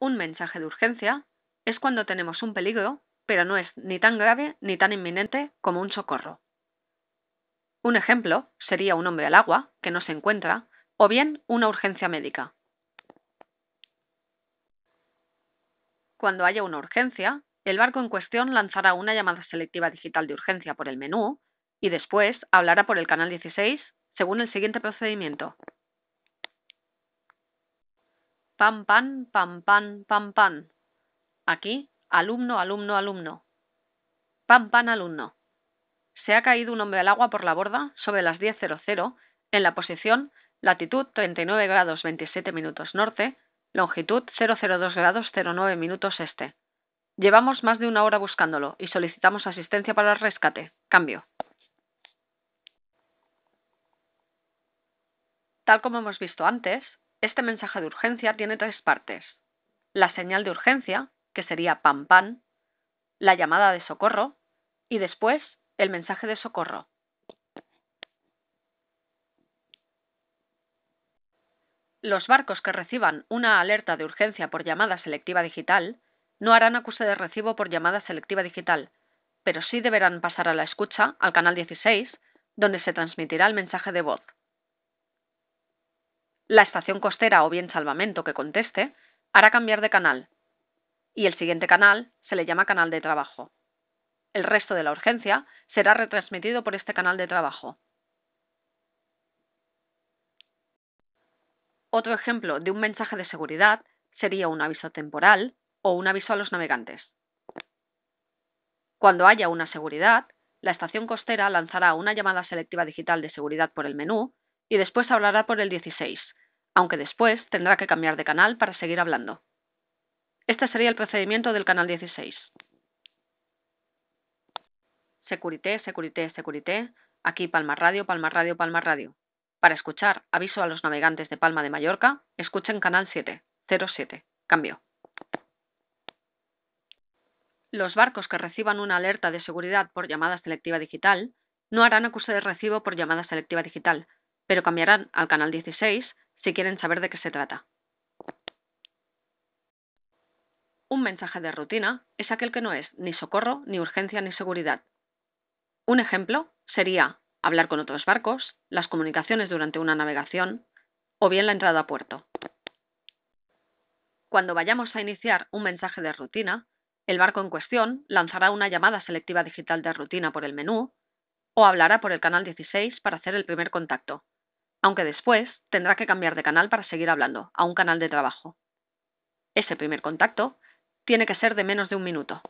un mensaje de urgencia es cuando tenemos un peligro, pero no es ni tan grave ni tan inminente como un socorro. Un ejemplo sería un hombre al agua que no se encuentra, o bien una urgencia médica. Cuando haya una urgencia, el barco en cuestión lanzará una llamada selectiva digital de urgencia por el menú y después hablará por el canal 16 según el siguiente procedimiento. Pan, pan, pan, pan, pan, pan. Aquí, alumno, alumno, alumno. Pan, pan, alumno. Se ha caído un hombre al agua por la borda sobre las 10.00 en la posición latitud 39 grados 27 minutos norte, longitud 002 grados 09 minutos este. Llevamos más de una hora buscándolo y solicitamos asistencia para el rescate. Cambio. Tal como hemos visto antes, este mensaje de urgencia tiene tres partes. La señal de urgencia, que sería PAN PAN, la llamada de socorro y después el mensaje de socorro. Los barcos que reciban una alerta de urgencia por llamada selectiva digital no harán acuse de recibo por llamada selectiva digital, pero sí deberán pasar a la escucha al canal 16, donde se transmitirá el mensaje de voz la estación costera o bien salvamento que conteste hará cambiar de canal y el siguiente canal se le llama canal de trabajo. El resto de la urgencia será retransmitido por este canal de trabajo. Otro ejemplo de un mensaje de seguridad sería un aviso temporal o un aviso a los navegantes. Cuando haya una seguridad, la estación costera lanzará una llamada selectiva digital de seguridad por el menú y después hablará por el 16, aunque después tendrá que cambiar de canal para seguir hablando. Este sería el procedimiento del canal 16. Securité, securité, securité. Aquí Palma Radio, Palma Radio, Palma Radio. Para escuchar aviso a los navegantes de Palma de Mallorca, escuchen Canal 7, 07. Cambio. Los barcos que reciban una alerta de seguridad por llamada selectiva digital no harán acuse de recibo por llamada selectiva digital, pero cambiarán al canal 16 si quieren saber de qué se trata. Un mensaje de rutina es aquel que no es ni socorro, ni urgencia, ni seguridad. Un ejemplo sería hablar con otros barcos, las comunicaciones durante una navegación o bien la entrada a puerto. Cuando vayamos a iniciar un mensaje de rutina, el barco en cuestión lanzará una llamada selectiva digital de rutina por el menú o hablará por el canal 16 para hacer el primer contacto, aunque después tendrá que cambiar de canal para seguir hablando, a un canal de trabajo. Ese primer contacto tiene que ser de menos de un minuto.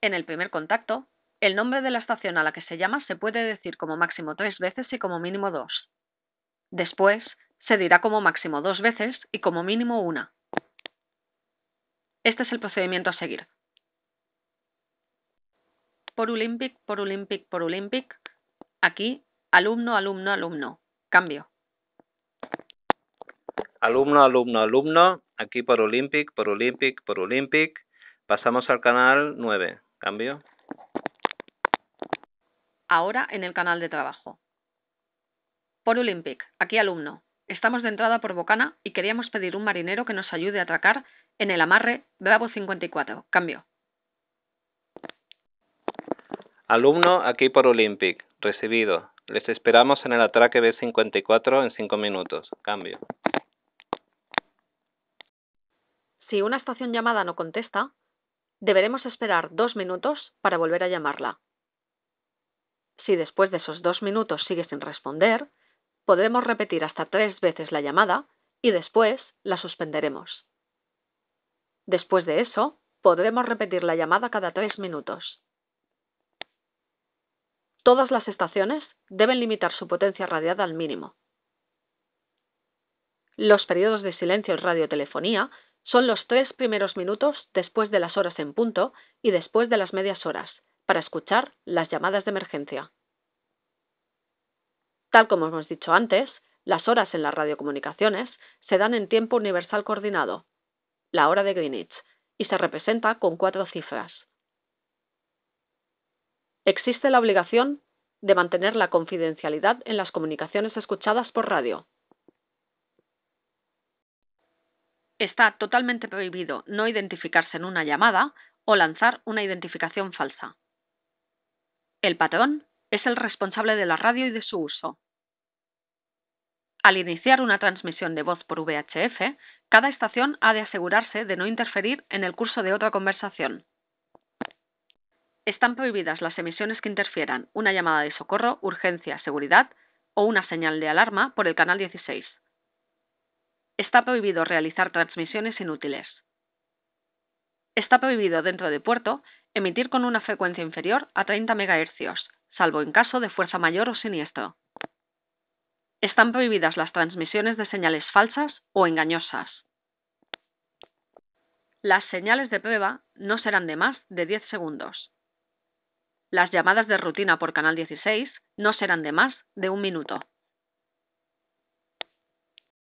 En el primer contacto, el nombre de la estación a la que se llama se puede decir como máximo tres veces y como mínimo dos. Después, se dirá como máximo dos veces y como mínimo una. Este es el procedimiento a seguir. Por Olympic, por Olympic, por Olympic. Aquí Alumno, alumno, alumno. Cambio. Alumno, alumno, alumno. Aquí por Olympic, por Olympic, por Olympic. Pasamos al canal 9. Cambio. Ahora en el canal de trabajo. Por Olympic, aquí alumno. Estamos de entrada por Bocana y queríamos pedir un marinero que nos ayude a atracar en el amarre Bravo 54. Cambio. Alumno aquí por Olympic. Recibido. Les esperamos en el atraque B54 en 5 minutos. Cambio. Si una estación llamada no contesta, deberemos esperar dos minutos para volver a llamarla. Si después de esos dos minutos sigue sin responder, podremos repetir hasta tres veces la llamada y después la suspenderemos. Después de eso, podremos repetir la llamada cada tres minutos. Todas las estaciones deben limitar su potencia radiada al mínimo. Los periodos de silencio en radiotelefonía son los tres primeros minutos después de las horas en punto y después de las medias horas, para escuchar las llamadas de emergencia. Tal como hemos dicho antes, las horas en las radiocomunicaciones se dan en tiempo universal coordinado, la hora de Greenwich, y se representa con cuatro cifras. Existe la obligación de mantener la confidencialidad en las comunicaciones escuchadas por radio. Está totalmente prohibido no identificarse en una llamada o lanzar una identificación falsa. El patrón es el responsable de la radio y de su uso. Al iniciar una transmisión de voz por VHF, cada estación ha de asegurarse de no interferir en el curso de otra conversación. Están prohibidas las emisiones que interfieran una llamada de socorro, urgencia, seguridad o una señal de alarma por el canal 16. Está prohibido realizar transmisiones inútiles. Está prohibido dentro de puerto emitir con una frecuencia inferior a 30 MHz, salvo en caso de fuerza mayor o siniestro. Están prohibidas las transmisiones de señales falsas o engañosas. Las señales de prueba no serán de más de 10 segundos. Las llamadas de rutina por Canal 16 no serán de más de un minuto.